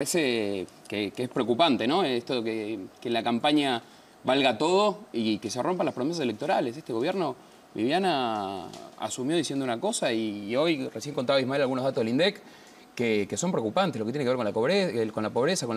Parece que, es preocupante, ¿no? Esto que, que, la campaña valga todo y que se rompan las promesas electorales. Este gobierno, Viviana, asumió diciendo una cosa y, hoy recién contaba Ismael algunos datos del INDEC que, que, son preocupantes, lo que tiene que ver con la pobreza, con la pobreza, con la